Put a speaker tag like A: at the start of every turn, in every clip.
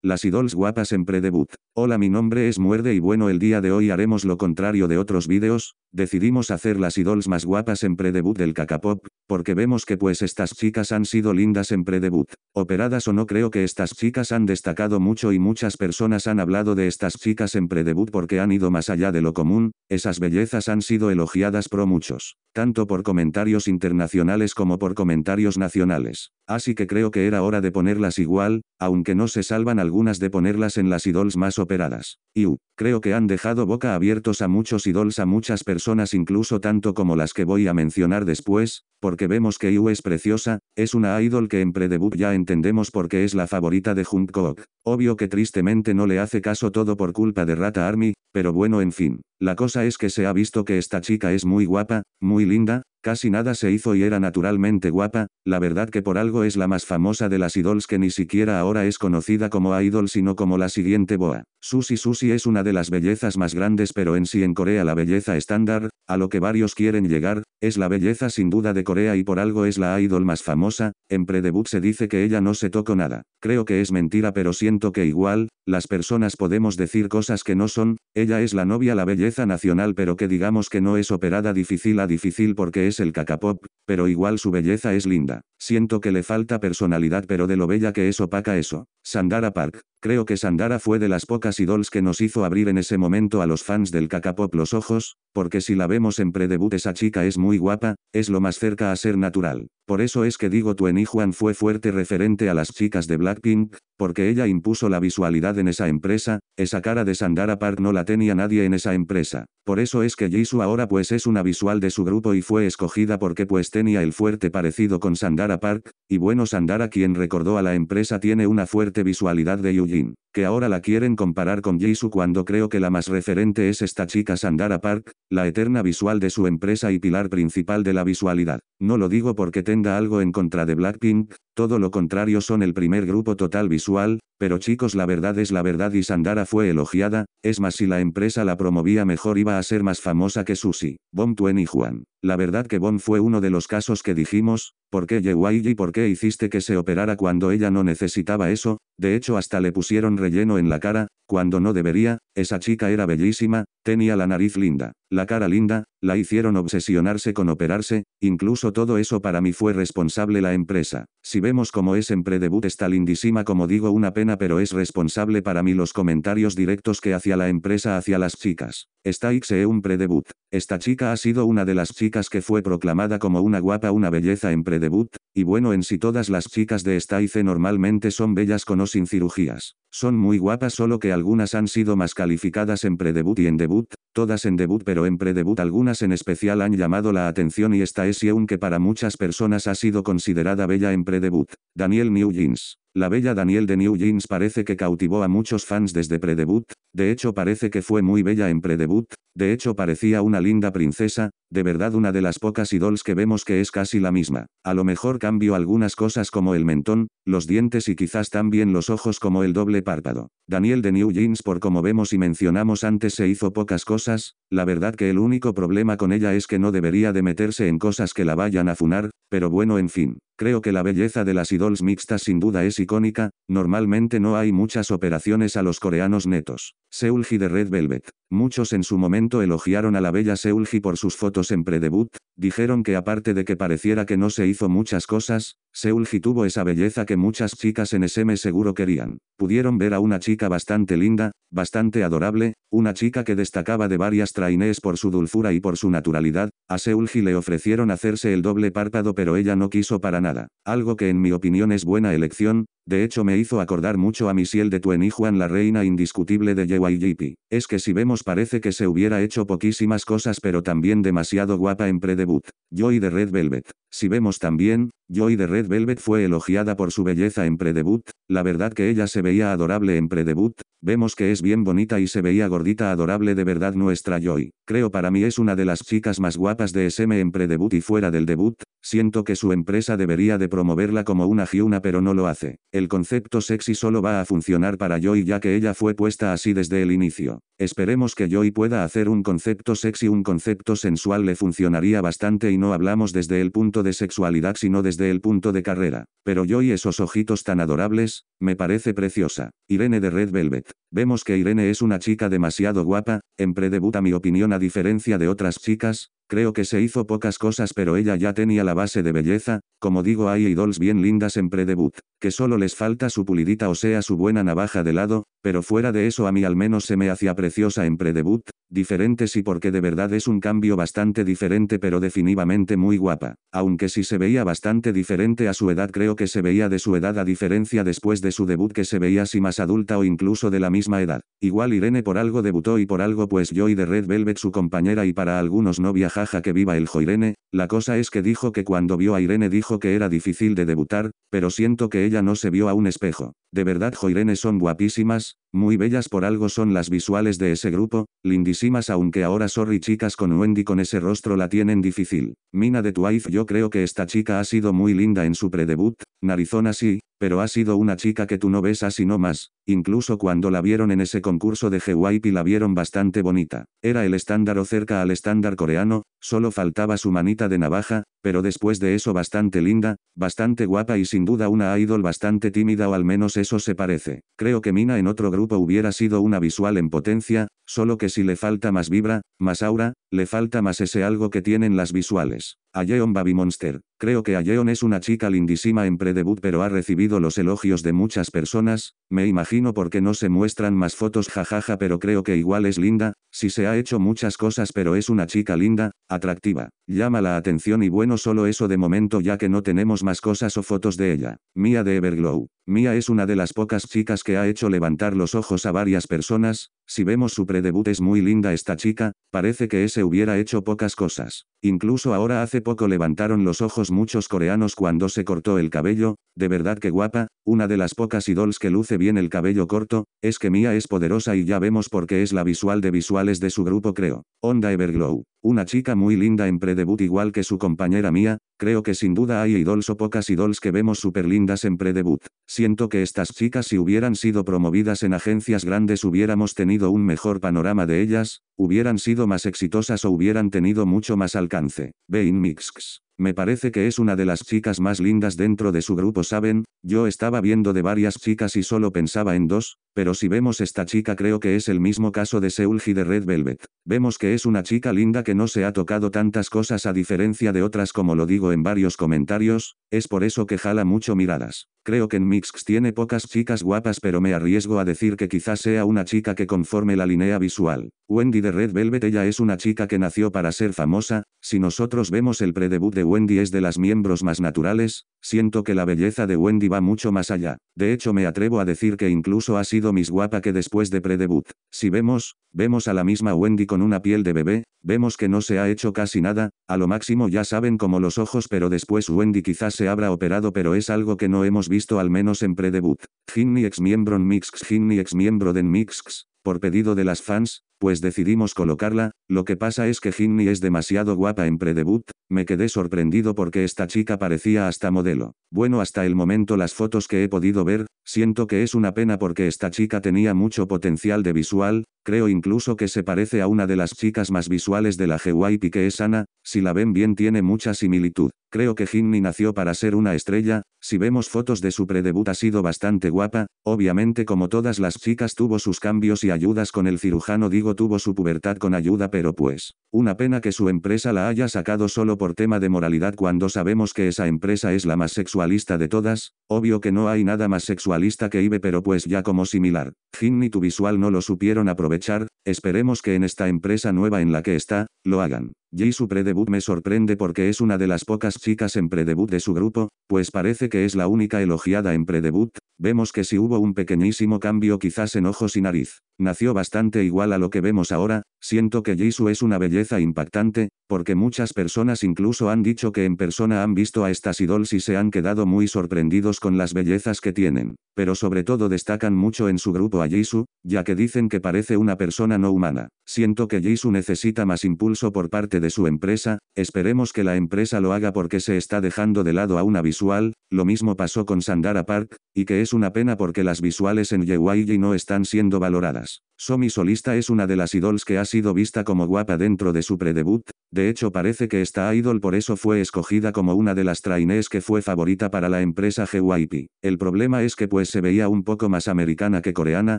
A: Las idols guapas en pre-debut. Hola mi nombre es Muerde y bueno el día de hoy haremos lo contrario de otros vídeos, decidimos hacer las idols más guapas en pre-debut del Kakapop, porque vemos que pues estas chicas han sido lindas en pre-debut. Operadas o no creo que estas chicas han destacado mucho y muchas personas han hablado de estas chicas en pre-debut porque han ido más allá de lo común, esas bellezas han sido elogiadas por muchos, tanto por comentarios internacionales como por comentarios nacionales. Así que creo que era hora de ponerlas igual, aunque no se salvan algunas de ponerlas en las idols más operadas. Y creo que han dejado boca abiertos a muchos idols a muchas personas incluso tanto como las que voy a mencionar después, porque vemos que Yu es preciosa, es una idol que en predebut ya entendemos porque es la favorita de Jungkook. Obvio que tristemente no le hace caso todo por culpa de Rata Army, pero bueno en fin. La cosa es que se ha visto que esta chica es muy guapa, muy linda, casi nada se hizo y era naturalmente guapa, la verdad que por algo es la más famosa de las idols que ni siquiera ahora es conocida como idol sino como la siguiente boa. Susi Susi es una de las bellezas más grandes pero en sí en Corea la belleza estándar, a lo que varios quieren llegar, es la belleza sin duda de Corea y por algo es la idol más famosa, en pre-debut se dice que ella no se tocó nada. Creo que es mentira pero siento que igual, las personas podemos decir cosas que no son, ella es la novia la belleza nacional pero que digamos que no es operada difícil a difícil porque es el cacapop, pero igual su belleza es linda. Siento que le falta personalidad pero de lo bella que es opaca eso. Sandara Park. Creo que Sandara fue de las pocas idols que nos hizo abrir en ese momento a los fans del Kakapop los ojos, porque si la vemos en predebut esa chica es muy guapa, es lo más cerca a ser natural. Por eso es que digo Twenty Juan fue fuerte referente a las chicas de Blackpink, porque ella impuso la visualidad en esa empresa, esa cara de Sandara Park no la tenía nadie en esa empresa. Por eso es que Jisoo ahora pues es una visual de su grupo y fue escogida porque pues tenía el fuerte parecido con Sandara Park, y bueno Sandara quien recordó a la empresa tiene una fuerte visualidad de Yujin que ahora la quieren comparar con Jisoo cuando creo que la más referente es esta chica Sandara Park, la eterna visual de su empresa y pilar principal de la visualidad. No lo digo porque tenga algo en contra de Blackpink, todo lo contrario son el primer grupo total visual, pero chicos la verdad es la verdad y Sandara fue elogiada, es más si la empresa la promovía mejor iba a ser más famosa que Susi, Bon Twen y Juan. La verdad que Bon fue uno de los casos que dijimos, ¿por qué llegó y por qué hiciste que se operara cuando ella no necesitaba eso? De hecho hasta le pusieron relleno en la cara, cuando no debería, esa chica era bellísima, tenía la nariz linda, la cara linda, la hicieron obsesionarse con operarse, incluso todo eso para mí fue responsable la empresa. Si vemos cómo es en predebut está lindísima como digo una pena pero es responsable para mí los comentarios directos que hacía la empresa hacia las chicas. está Xe un predebut. Esta chica ha sido una de las chicas que fue proclamada como una guapa una belleza en predebut, y bueno en sí todas las chicas de STAYC normalmente son bellas con o sin cirugías. Son muy guapas solo que algunas han sido más calificadas en pre-debut y en debut, todas en debut pero en pre-debut algunas en especial han llamado la atención y esta es y que para muchas personas ha sido considerada bella en pre-debut. Daniel New Jeans. La bella Daniel de New Jeans parece que cautivó a muchos fans desde predebut, de hecho parece que fue muy bella en predebut, de hecho parecía una linda princesa, de verdad una de las pocas idols que vemos que es casi la misma. A lo mejor cambió algunas cosas como el mentón, los dientes y quizás también los ojos como el doble párpado. Daniel de New Jeans por como vemos y mencionamos antes se hizo pocas cosas, la verdad que el único problema con ella es que no debería de meterse en cosas que la vayan a funar, pero bueno en fin. Creo que la belleza de las idols mixtas sin duda es icónica, normalmente no hay muchas operaciones a los coreanos netos. Seulgi de Red Velvet. Muchos en su momento elogiaron a la bella Seulgi por sus fotos en predebut, dijeron que aparte de que pareciera que no se hizo muchas cosas, Seulgi tuvo esa belleza que muchas chicas en SM seguro querían. Pudieron ver a una chica bastante linda, bastante adorable, una chica que destacaba de varias trainees por su dulzura y por su naturalidad, a Seulgi le ofrecieron hacerse el doble párpado pero ella no quiso para nada, algo que en mi opinión es buena elección, de hecho me hizo acordar mucho a Misiel de Tuen y Juan la reina indiscutible de JYP. Es que si vemos parece que se hubiera hecho poquísimas cosas pero también demasiado guapa en pre-debut. Joy de Red Velvet. Si vemos también, Joy de Red Velvet fue elogiada por su belleza en pre-debut, la verdad que ella se veía adorable en pre-debut, vemos que es bien bonita y se veía gordita adorable de verdad nuestra Joy. Creo para mí es una de las chicas más guapas de SM en pre-debut y fuera del debut, siento que su empresa debería de promoverla como una giuna pero no lo hace. El concepto sexy solo va a funcionar para Joy ya que ella fue puesta así desde el inicio. Esperemos que Joy pueda hacer un concepto sexy, un concepto sensual le funcionaría bastante y no hablamos desde el punto de sexualidad sino desde el punto de carrera. Pero yo y esos ojitos tan adorables, me parece preciosa. Irene de Red Velvet. Vemos que Irene es una chica demasiado guapa, en a mi opinión a diferencia de otras chicas, Creo que se hizo pocas cosas pero ella ya tenía la base de belleza, como digo hay idols bien lindas en predebut, que solo les falta su pulidita o sea su buena navaja de lado, pero fuera de eso a mí al menos se me hacía preciosa en predebut, diferentes y porque de verdad es un cambio bastante diferente pero definitivamente muy guapa, aunque si se veía bastante diferente a su edad creo que se veía de su edad a diferencia después de su debut que se veía si más adulta o incluso de la misma edad. Igual Irene por algo debutó y por algo pues yo y de Red Velvet su compañera y para algunos no jaja que viva el Joirene, la cosa es que dijo que cuando vio a Irene dijo que era difícil de debutar, pero siento que ella no se vio a un espejo. De verdad Joirene son guapísimas, muy bellas por algo son las visuales de ese grupo, lindísimas aunque ahora sorry chicas con Wendy con ese rostro la tienen difícil. Mina de Twice yo creo que esta chica ha sido muy linda en su predebut, narizona sí, pero ha sido una chica que tú no ves así no más, incluso cuando la vieron en ese concurso de y la vieron bastante bonita. Era el estándar o cerca al estándar coreano, solo faltaba su manita de navaja, pero después de eso bastante linda, bastante guapa y sin duda una idol bastante tímida o al menos eso se parece. Creo que Mina en otro grupo hubiera sido una visual en potencia, solo que si le falta más vibra, más aura, le falta más ese algo que tienen las visuales. Ayeon Baby Monster. Creo que Ayeon es una chica lindísima en predebut pero ha recibido los elogios de muchas personas, me imagino porque no se muestran más fotos jajaja pero creo que igual es linda, si se ha hecho muchas cosas pero es una chica linda, atractiva, llama la atención y buenos solo eso de momento ya que no tenemos más cosas o fotos de ella. Mia de Everglow. Mia es una de las pocas chicas que ha hecho levantar los ojos a varias personas, si vemos su predebut es muy linda esta chica, parece que ese hubiera hecho pocas cosas. Incluso ahora hace poco levantaron los ojos muchos coreanos cuando se cortó el cabello, de verdad que guapa, una de las pocas idols que luce bien el cabello corto, es que Mia es poderosa y ya vemos por qué es la visual de visuales de su grupo creo. Onda Everglow. Una chica muy linda en predebut igual que su compañera Mia, Creo que sin duda hay idols o pocas idols que vemos súper lindas en pre-debut. Siento que estas chicas si hubieran sido promovidas en agencias grandes hubiéramos tenido un mejor panorama de ellas, hubieran sido más exitosas o hubieran tenido mucho más alcance. Bain Mixx. Me parece que es una de las chicas más lindas dentro de su grupo, ¿saben? Yo estaba viendo de varias chicas y solo pensaba en dos, pero si vemos esta chica creo que es el mismo caso de Seulgi de Red Velvet. Vemos que es una chica linda que no se ha tocado tantas cosas a diferencia de otras como lo digo en varios comentarios, es por eso que jala mucho miradas. Creo que en Mix tiene pocas chicas guapas pero me arriesgo a decir que quizás sea una chica que conforme la línea visual. Wendy de Red Velvet ella es una chica que nació para ser famosa, si nosotros vemos el predebut de Wendy es de las miembros más naturales, siento que la belleza de Wendy va mucho más allá. De hecho me atrevo a decir que incluso ha sido mis guapa que después de pre-debut, Si vemos, vemos a la misma Wendy con una piel de bebé, vemos que no se ha hecho casi nada, a lo máximo ya saben como los ojos pero después Wendy quizás se habrá operado pero es algo que no hemos visto al menos en predebut. Ginny ex miembro en Mixx Ginny ex miembro de Mixx, por pedido de las fans, pues decidimos colocarla, lo que pasa es que Ginny es demasiado guapa en predebut, me quedé sorprendido porque esta chica parecía hasta modelo. Bueno hasta el momento las fotos que he podido ver, siento que es una pena porque esta chica tenía mucho potencial de visual, creo incluso que se parece a una de las chicas más visuales de la GYP que es Ana, si la ven bien tiene mucha similitud. Creo que Ginny nació para ser una estrella, si vemos fotos de su predebut ha sido bastante guapa, obviamente como todas las chicas tuvo sus cambios y ayudas con el cirujano digo tuvo su pubertad con ayuda pero pues, una pena que su empresa la haya sacado solo por tema de moralidad cuando sabemos que esa empresa es la más sexualista de todas, obvio que no hay nada más sexualista que IBE pero pues ya como similar, finn y tu visual no lo supieron aprovechar, esperemos que en esta empresa nueva en la que está, lo hagan. Jisoo predebut me sorprende porque es una de las pocas chicas en predebut de su grupo, pues parece que es la única elogiada en predebut, vemos que si hubo un pequeñísimo cambio quizás en ojos y nariz, nació bastante igual a lo que vemos ahora, siento que Jisoo es una belleza impactante, porque muchas personas incluso han dicho que en persona han visto a estas idols y se han quedado muy sorprendidos con las bellezas que tienen, pero sobre todo destacan mucho en su grupo a Jisoo, ya que dicen que parece una persona no humana, siento que Jisoo necesita más impulso por parte de su empresa, esperemos que la empresa lo haga porque se está dejando de lado a una visual, lo mismo pasó con Sandara Park, y que es una pena porque las visuales en Yewaiji no están siendo valoradas. Somi Solista es una de las idols que ha sido vista como guapa dentro de su predebut, de hecho parece que esta idol por eso fue escogida como una de las trainees que fue favorita para la empresa GYP. El problema es que pues se veía un poco más americana que coreana,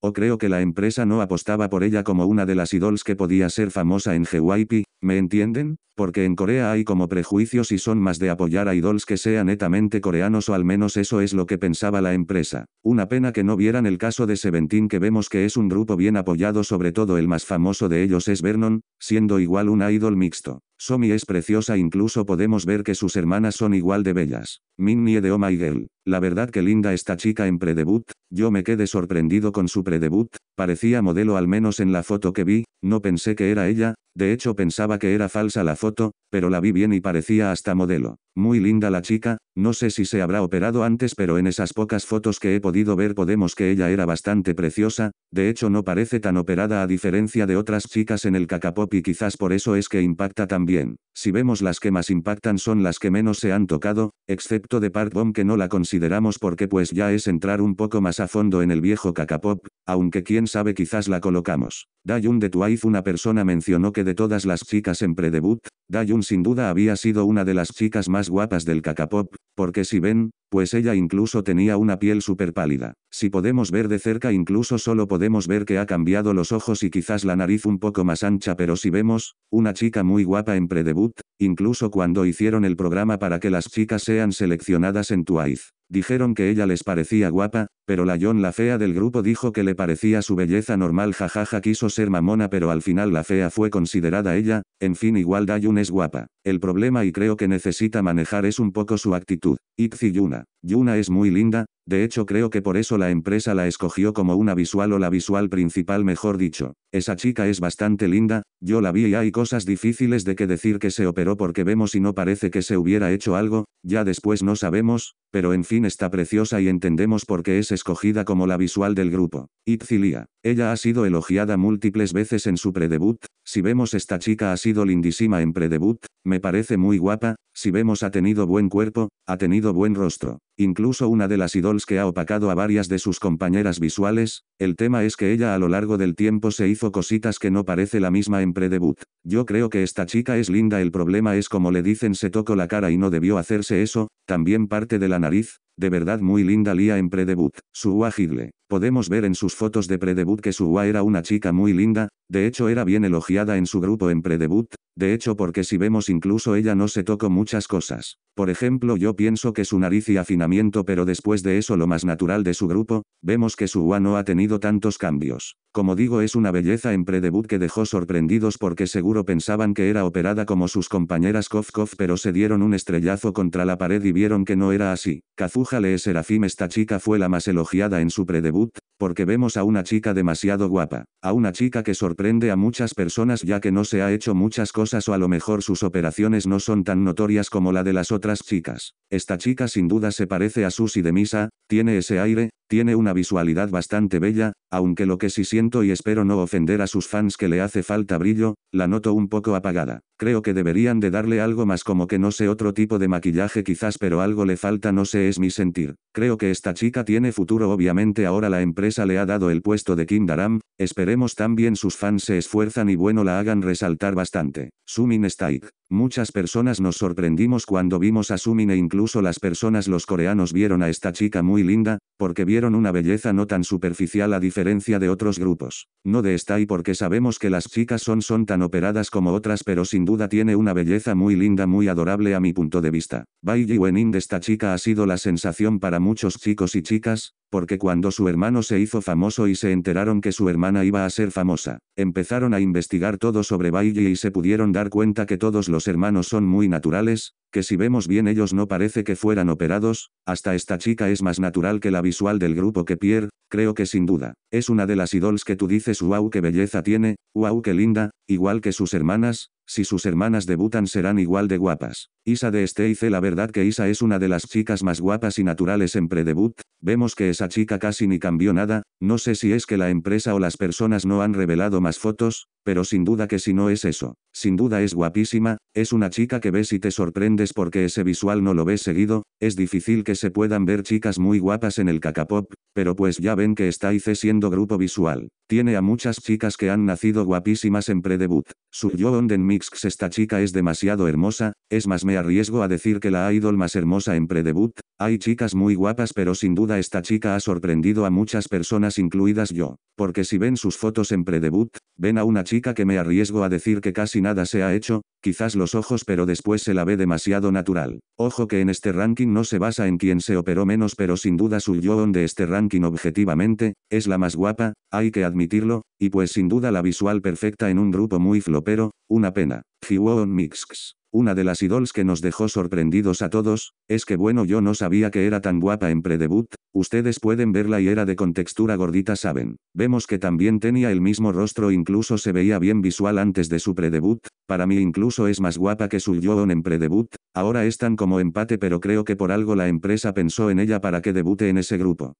A: o creo que la empresa no apostaba por ella como una de las idols que podía ser famosa en GYP, ¿me entienden? Porque en Corea hay como prejuicios y son más de apoyar a idols que sean netamente coreanos o al menos eso es lo que pensaba la empresa. Una pena que no vieran el caso de Seventeen que vemos que es un grupo bien apoyado sobre todo el más famoso de ellos es Vernon, siendo igual un idol mixto. Somi es preciosa incluso podemos ver que sus hermanas son igual de bellas. Minnie de Oh My Girl. La verdad que linda esta chica en predebut, yo me quedé sorprendido con su predebut, parecía modelo al menos en la foto que vi, no pensé que era ella, de hecho pensaba que era falsa la foto, pero la vi bien y parecía hasta modelo. Muy linda la chica, no sé si se habrá operado antes pero en esas pocas fotos que he podido ver podemos que ella era bastante preciosa, de hecho no parece tan operada a diferencia de otras chicas en el Kakapop y quizás por eso es que impacta también bien, si vemos las que más impactan son las que menos se han tocado, excepto de Part Bomb que no la consideramos porque pues ya es entrar un poco más a fondo en el viejo kakapop, aunque quién sabe quizás la colocamos. Dayun de Twice una persona mencionó que de todas las chicas en predebut, Dayun sin duda había sido una de las chicas más guapas del kakapop. Porque si ven, pues ella incluso tenía una piel súper pálida. Si podemos ver de cerca incluso solo podemos ver que ha cambiado los ojos y quizás la nariz un poco más ancha pero si vemos, una chica muy guapa en predebut, incluso cuando hicieron el programa para que las chicas sean seleccionadas en Twice dijeron que ella les parecía guapa, pero la yon la fea del grupo dijo que le parecía su belleza normal jajaja quiso ser mamona pero al final la fea fue considerada ella, en fin igual Dayun es guapa. El problema y creo que necesita manejar es un poco su actitud. Itzy Yuna es muy linda, de hecho creo que por eso la empresa la escogió como una visual o la visual principal mejor dicho. Esa chica es bastante linda, yo la vi y hay cosas difíciles de que decir que se operó porque vemos y no parece que se hubiera hecho algo, ya después no sabemos, pero en fin está preciosa y entendemos por qué es escogida como la visual del grupo. Ipcilia. Ella ha sido elogiada múltiples veces en su predebut, si vemos esta chica ha sido lindísima en predebut, me parece muy guapa, si vemos ha tenido buen cuerpo, ha tenido buen rostro, incluso una de las idols que ha opacado a varias de sus compañeras visuales, el tema es que ella a lo largo del tiempo se hizo cositas que no parece la misma en predebut. Yo creo que esta chica es linda, el problema es como le dicen se tocó la cara y no debió hacerse eso, también parte de la nariz, de verdad muy linda Lía en predebut, Suwa Hidle. Podemos ver en sus fotos de predebut que Suwa era una chica muy linda, de hecho era bien elogiada en su grupo en predebut, de hecho porque si vemos incluso ella no se tocó muchas cosas. Por ejemplo yo pienso que su nariz y afinamiento pero después de eso lo más natural de su grupo, vemos que su no ha tenido tantos cambios. Como digo es una belleza en pre-debut que dejó sorprendidos porque seguro pensaban que era operada como sus compañeras Kof pero se dieron un estrellazo contra la pared y vieron que no era así. kazuja Lee Serafim esta chica fue la más elogiada en su pre-debut, porque vemos a una chica demasiado guapa, a una chica que sorprende a muchas personas ya que no se ha hecho muchas cosas o a lo mejor sus operaciones no son tan notorias como la de las otras otras chicas. Esta chica sin duda se parece a Susi de Misa, tiene ese aire, tiene una visualidad bastante bella, aunque lo que sí siento y espero no ofender a sus fans que le hace falta brillo, la noto un poco apagada. Creo que deberían de darle algo más como que no sé otro tipo de maquillaje quizás pero algo le falta no sé es mi sentir. Creo que esta chica tiene futuro obviamente ahora la empresa le ha dado el puesto de Kim Daram, esperemos también sus fans se esfuerzan y bueno la hagan resaltar bastante. Sumin Staik. Muchas personas nos sorprendimos cuando vimos a Sumin e incluso las personas los coreanos vieron a esta chica muy linda, porque vieron una belleza no tan superficial a diferencia de otros grupos. No de esta y porque sabemos que las chicas son son tan operadas como otras pero sin duda tiene una belleza muy linda muy adorable a mi punto de vista. Bai Jiwenin de esta chica ha sido la sensación para muchos chicos y chicas, porque cuando su hermano se hizo famoso y se enteraron que su hermana iba a ser famosa, empezaron a investigar todo sobre Bailey y se pudieron dar cuenta que todos los hermanos son muy naturales, que si vemos bien ellos no parece que fueran operados, hasta esta chica es más natural que la visual del grupo que Pierre, creo que sin duda, es una de las idols que tú dices wow qué belleza tiene, wow qué linda, igual que sus hermanas, si sus hermanas debutan serán igual de guapas. Isa de Steyce La verdad que Isa es una de las chicas más guapas y naturales en predebut, vemos que esa chica casi ni cambió nada, no sé si es que la empresa o las personas no han revelado más fotos, pero sin duda que si no es eso. Sin duda es guapísima, es una chica que ves y te sorprendes porque ese visual no lo ves seguido, es difícil que se puedan ver chicas muy guapas en el cacapop, pero pues ya ven que está hice siendo grupo visual. Tiene a muchas chicas que han nacido guapísimas en predebut. Su Yo Onden Mix esta chica es demasiado hermosa, es más me arriesgo a decir que la idol más hermosa en predebut. Hay chicas muy guapas pero sin duda esta chica ha sorprendido a muchas personas incluidas yo. Porque si ven sus fotos en predebut, ven a una chica que me arriesgo a decir que casi nada se ha hecho, quizás los ojos pero después se la ve demasiado natural. Ojo que en este ranking no se basa en quien se operó menos pero sin duda su Yo de este ranking ranking objetivamente, es la más guapa, hay que admitirlo, y pues sin duda la visual perfecta en un grupo muy flopero, una pena. Jiwon Mixx. Una de las idols que nos dejó sorprendidos a todos, es que bueno yo no sabía que era tan guapa en predebut, ustedes pueden verla y era de contextura gordita saben. Vemos que también tenía el mismo rostro incluso se veía bien visual antes de su predebut, para mí incluso es más guapa que su Yoon en predebut, ahora es tan como empate pero creo que por algo la empresa pensó en ella para que debute en ese grupo.